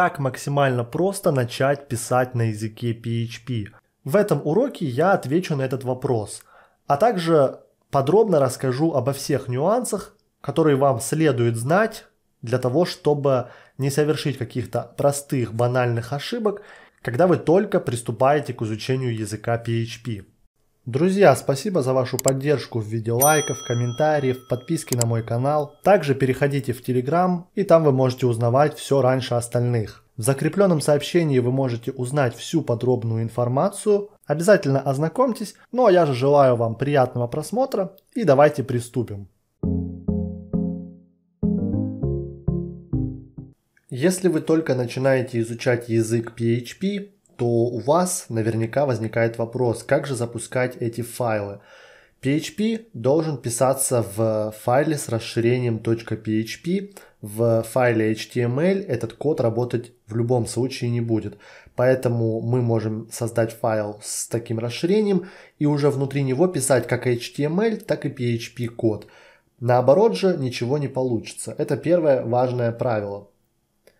как максимально просто начать писать на языке PHP. В этом уроке я отвечу на этот вопрос, а также подробно расскажу обо всех нюансах, которые вам следует знать для того, чтобы не совершить каких-то простых банальных ошибок, когда вы только приступаете к изучению языка PHP. Друзья, спасибо за вашу поддержку в виде лайков, комментариев, подписки на мой канал. Также переходите в Телеграм, и там вы можете узнавать все раньше остальных. В закрепленном сообщении вы можете узнать всю подробную информацию. Обязательно ознакомьтесь. Ну а я же желаю вам приятного просмотра и давайте приступим. Если вы только начинаете изучать язык PHP, то у вас наверняка возникает вопрос, как же запускать эти файлы. PHP должен писаться в файле с расширением .php, в файле HTML этот код работать в любом случае не будет. Поэтому мы можем создать файл с таким расширением и уже внутри него писать как HTML, так и PHP код. Наоборот же ничего не получится. Это первое важное правило.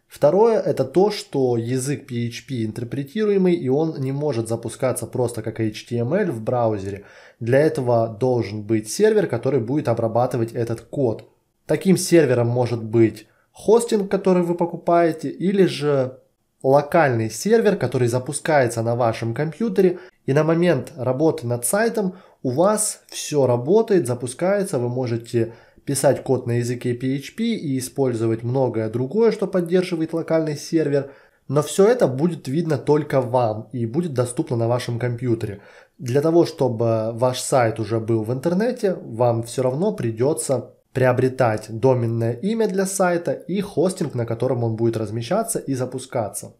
Второе – это то, что язык PHP интерпретируемый, и он не может запускаться просто как HTML в браузере. Для этого должен быть сервер, который будет обрабатывать этот код. Таким сервером может быть хостинг, который вы покупаете, или же локальный сервер, который запускается на вашем компьютере, и на момент работы над сайтом у вас все работает, запускается, вы можете писать код на языке PHP и использовать многое другое, что поддерживает локальный сервер, но все это будет видно только вам и будет доступно на вашем компьютере. Для того, чтобы ваш сайт уже был в интернете, вам все равно придется приобретать доменное имя для сайта и хостинг, на котором он будет размещаться и запускаться.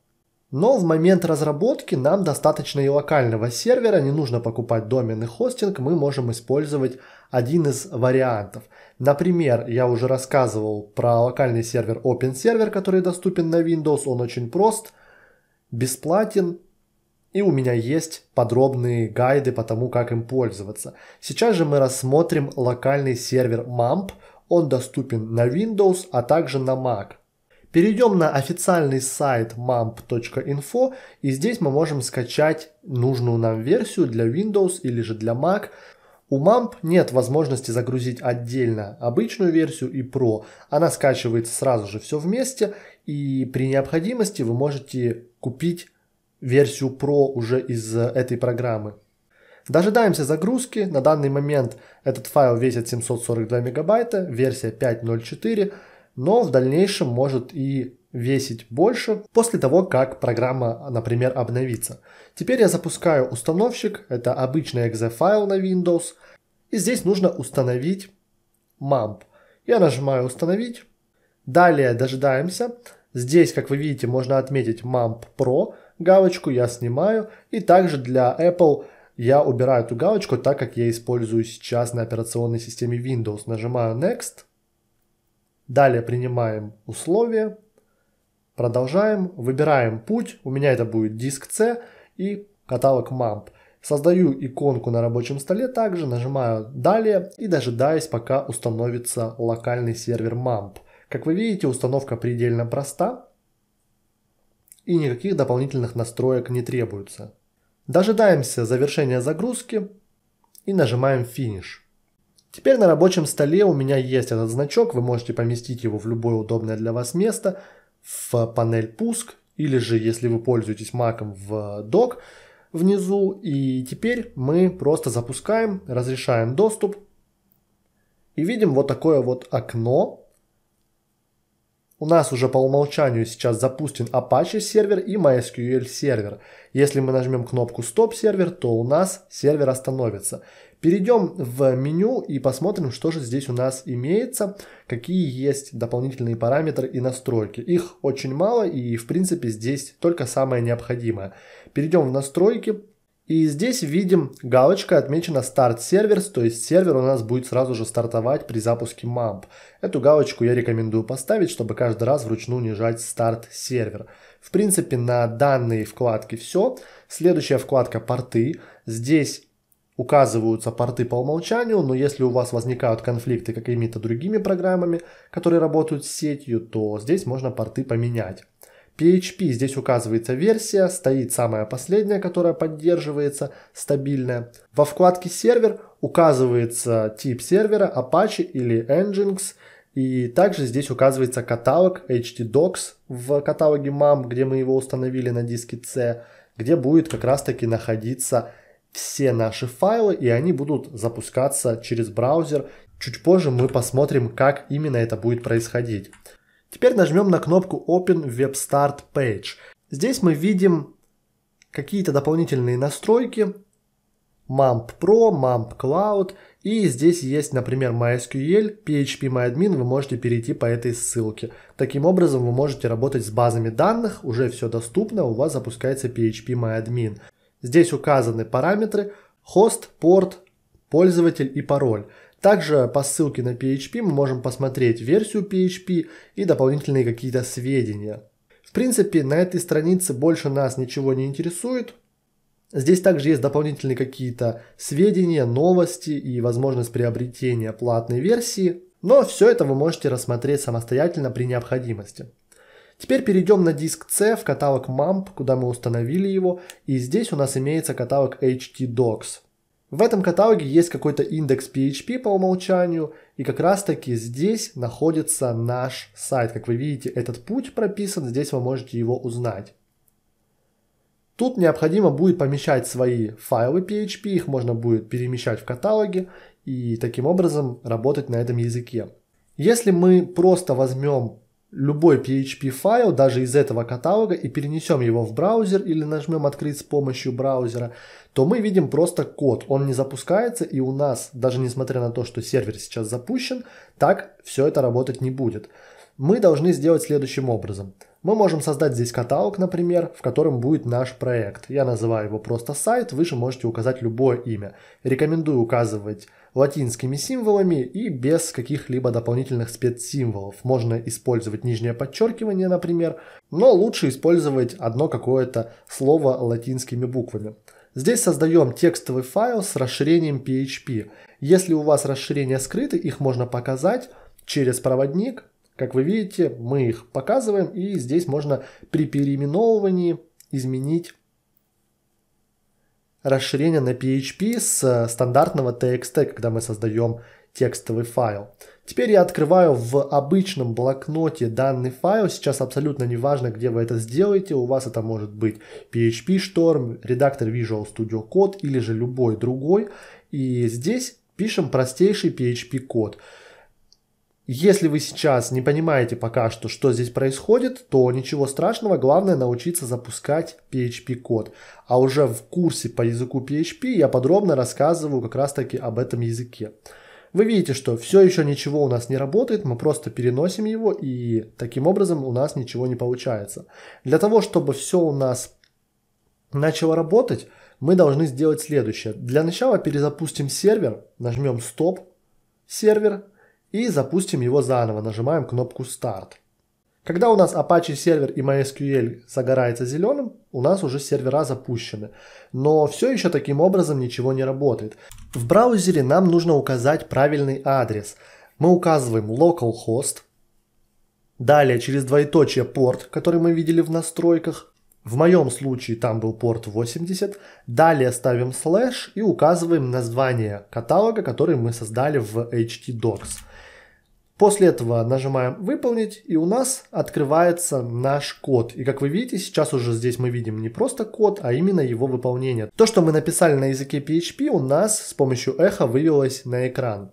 Но в момент разработки нам достаточно и локального сервера, не нужно покупать доменный хостинг, мы можем использовать один из вариантов. Например, я уже рассказывал про локальный сервер OpenServer, который доступен на Windows, он очень прост, бесплатен, и у меня есть подробные гайды по тому, как им пользоваться. Сейчас же мы рассмотрим локальный сервер MAMP, он доступен на Windows, а также на Mac. Перейдем на официальный сайт mamp.info и здесь мы можем скачать нужную нам версию для Windows или же для Mac. У MAMP нет возможности загрузить отдельно обычную версию и Pro. Она скачивается сразу же все вместе и при необходимости вы можете купить версию Pro уже из этой программы. Дожидаемся загрузки. На данный момент этот файл весит 742 мегабайта, версия 5.04 но в дальнейшем может и весить больше после того, как программа, например, обновится. Теперь я запускаю установщик, это обычный .exe файл на Windows, и здесь нужно установить MAMP. Я нажимаю «Установить», далее дожидаемся. Здесь, как вы видите, можно отметить MAMP Pro, галочку я снимаю, и также для Apple я убираю эту галочку, так как я использую сейчас на операционной системе Windows. Нажимаю Next, Далее принимаем условия, продолжаем, выбираем путь, у меня это будет диск C и каталог MAMP. Создаю иконку на рабочем столе также, нажимаю «Далее» и дожидаюсь, пока установится локальный сервер MAMP. Как вы видите, установка предельно проста и никаких дополнительных настроек не требуется. Дожидаемся завершения загрузки и нажимаем «Финиш». Теперь на рабочем столе у меня есть этот значок, вы можете поместить его в любое удобное для вас место, в панель пуск, или же если вы пользуетесь маком в док внизу. И теперь мы просто запускаем, разрешаем доступ и видим вот такое вот окно. У нас уже по умолчанию сейчас запущен Apache сервер и MySQL сервер. Если мы нажмем кнопку Stop сервер, то у нас сервер остановится. Перейдем в меню и посмотрим, что же здесь у нас имеется, какие есть дополнительные параметры и настройки. Их очень мало и в принципе здесь только самое необходимое. Перейдем в настройки, и здесь видим галочка отмечена старт сервер, то есть сервер у нас будет сразу же стартовать при запуске MAMP. Эту галочку я рекомендую поставить, чтобы каждый раз вручную не жать старт сервер. В принципе на данной вкладке все. Следующая вкладка порты. Здесь указываются порты по умолчанию, но если у вас возникают конфликты какими-то другими программами, которые работают с сетью, то здесь можно порты поменять. PHP здесь указывается версия, стоит самая последняя, которая поддерживается, стабильная. Во вкладке сервер указывается тип сервера Apache или Nginx. И также здесь указывается каталог htdocs в каталоге MAM, где мы его установили на диске C, где будет как раз таки находиться все наши файлы, и они будут запускаться через браузер. Чуть позже мы посмотрим, как именно это будет происходить. Теперь нажмем на кнопку Open Web Start Page. Здесь мы видим какие-то дополнительные настройки. MAMP Pro, MAMP Cloud. И здесь есть, например, MySQL, PHP MyAdmin. Вы можете перейти по этой ссылке. Таким образом, вы можете работать с базами данных. Уже все доступно. У вас запускается PHP MyAdmin. Здесь указаны параметры хост, порт, пользователь и пароль. Также по ссылке на PHP мы можем посмотреть версию PHP и дополнительные какие-то сведения. В принципе, на этой странице больше нас ничего не интересует. Здесь также есть дополнительные какие-то сведения, новости и возможность приобретения платной версии. Но все это вы можете рассмотреть самостоятельно при необходимости. Теперь перейдем на диск C в каталог MAMP, куда мы установили его, и здесь у нас имеется каталог htdocs. В этом каталоге есть какой-то индекс PHP по умолчанию, и как раз таки здесь находится наш сайт. Как вы видите, этот путь прописан, здесь вы можете его узнать. Тут необходимо будет помещать свои файлы PHP, их можно будет перемещать в каталоге и таким образом работать на этом языке. Если мы просто возьмем любой PHP файл, даже из этого каталога, и перенесем его в браузер или нажмем «Открыть с помощью браузера», то мы видим просто код. Он не запускается, и у нас, даже несмотря на то, что сервер сейчас запущен, так все это работать не будет. Мы должны сделать следующим образом – мы можем создать здесь каталог, например, в котором будет наш проект. Я называю его просто сайт, вы же можете указать любое имя. Рекомендую указывать латинскими символами и без каких-либо дополнительных спецсимволов. Можно использовать нижнее подчеркивание, например, но лучше использовать одно какое-то слово латинскими буквами. Здесь создаем текстовый файл с расширением PHP. Если у вас расширения скрыты, их можно показать через проводник, как вы видите, мы их показываем, и здесь можно при переименовывании изменить расширение на PHP с стандартного TXT, когда мы создаем текстовый файл. Теперь я открываю в обычном блокноте данный файл. Сейчас абсолютно не важно, где вы это сделаете. У вас это может быть PHP Storm, редактор Visual Studio Code или же любой другой. И здесь пишем простейший PHP код. Если вы сейчас не понимаете пока что, что здесь происходит, то ничего страшного, главное научиться запускать PHP-код. А уже в курсе по языку PHP я подробно рассказываю как раз таки об этом языке. Вы видите, что все еще ничего у нас не работает, мы просто переносим его и таким образом у нас ничего не получается. Для того, чтобы все у нас начало работать, мы должны сделать следующее. Для начала перезапустим сервер, нажмем стоп сервер, и запустим его заново, нажимаем кнопку Start. Когда у нас Apache сервер и MySQL загорается зеленым, у нас уже сервера запущены. Но все еще таким образом ничего не работает. В браузере нам нужно указать правильный адрес. Мы указываем localhost, далее через двоеточие порт, который мы видели в настройках. В моем случае там был порт 80. Далее ставим слэш и указываем название каталога, который мы создали в htdocs. После этого нажимаем «Выполнить», и у нас открывается наш код. И как вы видите, сейчас уже здесь мы видим не просто код, а именно его выполнение. То, что мы написали на языке PHP, у нас с помощью эхо вывелось на экран.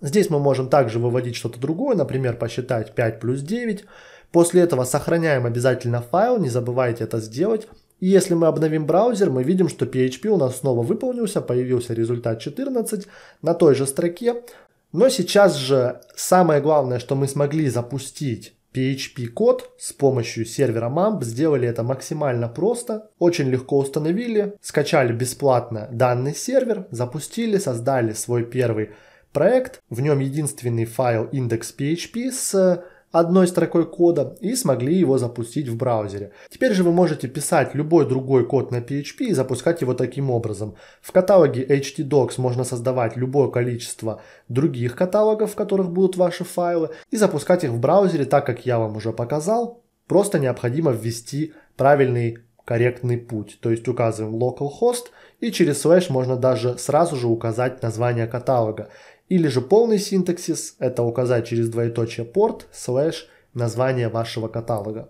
Здесь мы можем также выводить что-то другое, например, посчитать 5 плюс 9. После этого сохраняем обязательно файл, не забывайте это сделать. И если мы обновим браузер, мы видим, что PHP у нас снова выполнился, появился результат 14 на той же строке. Но сейчас же самое главное, что мы смогли запустить PHP-код с помощью сервера MAMP, сделали это максимально просто, очень легко установили, скачали бесплатно данный сервер, запустили, создали свой первый проект, в нем единственный файл index.php с одной строкой кода и смогли его запустить в браузере. Теперь же вы можете писать любой другой код на PHP и запускать его таким образом. В каталоге htdocs можно создавать любое количество других каталогов, в которых будут ваши файлы, и запускать их в браузере, так как я вам уже показал. Просто необходимо ввести правильный корректный путь. То есть указываем localhost и через слэш можно даже сразу же указать название каталога. Или же полный синтаксис – это указать через двоеточие порт слэш название вашего каталога.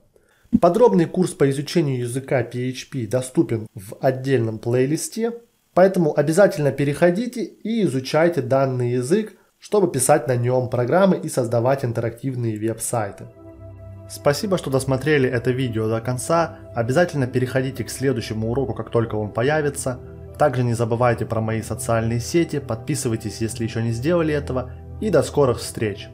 Подробный курс по изучению языка PHP доступен в отдельном плейлисте, поэтому обязательно переходите и изучайте данный язык, чтобы писать на нем программы и создавать интерактивные веб-сайты. Спасибо, что досмотрели это видео до конца. Обязательно переходите к следующему уроку, как только он появится – также не забывайте про мои социальные сети, подписывайтесь, если еще не сделали этого, и до скорых встреч!